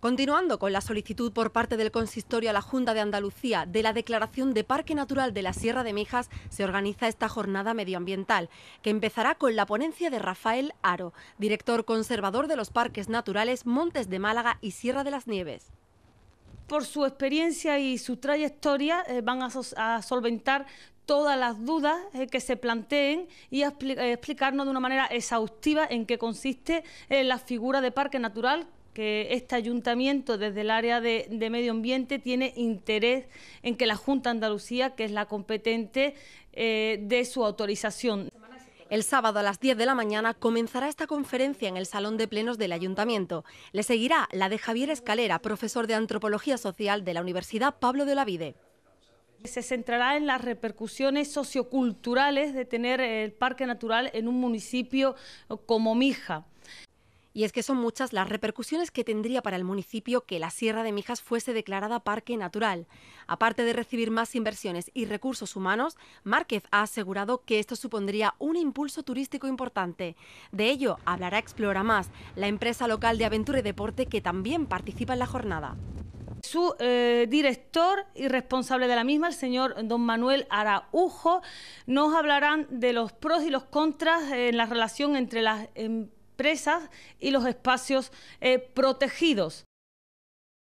Continuando con la solicitud por parte del consistorio a la Junta de Andalucía de la declaración de Parque Natural de la Sierra de Mijas, se organiza esta jornada medioambiental, que empezará con la ponencia de Rafael Aro, director conservador de los parques naturales Montes de Málaga y Sierra de las Nieves por su experiencia y su trayectoria eh, van a, solventar todas las dudas eh, que se planteen y explicarnos de una manera exhaustiva en qué consiste eh, la figura de parque natural, que este ayuntamiento desde el área de, medio ambiente tiene interés en que la Junta de Andalucía, que es la competente, eh, dé su autorización. El sábado a las 10 de la mañana comenzará esta conferencia en el Salón de Plenos del Ayuntamiento. Le seguirá la de Javier Escalera, profesor de Antropología Social de la Universidad Pablo de Olavide. Se centrará en las repercusiones socioculturales de tener el parque natural en un municipio como Mija. Y es que son muchas las repercusiones que tendría para el municipio que la Sierra de Mijas fuese declarada parque natural. Aparte de recibir más inversiones y recursos humanos, Márquez ha asegurado que esto supondría un impulso turístico importante. De ello hablará Explora Más, la empresa local de aventura y deporte que también participa en la jornada su eh, director y responsable de la misma, el señor don Manuel Araujo, nos hablarán de los pros y los contras en la relación entre las em, empresas y los espacios eh, protegidos.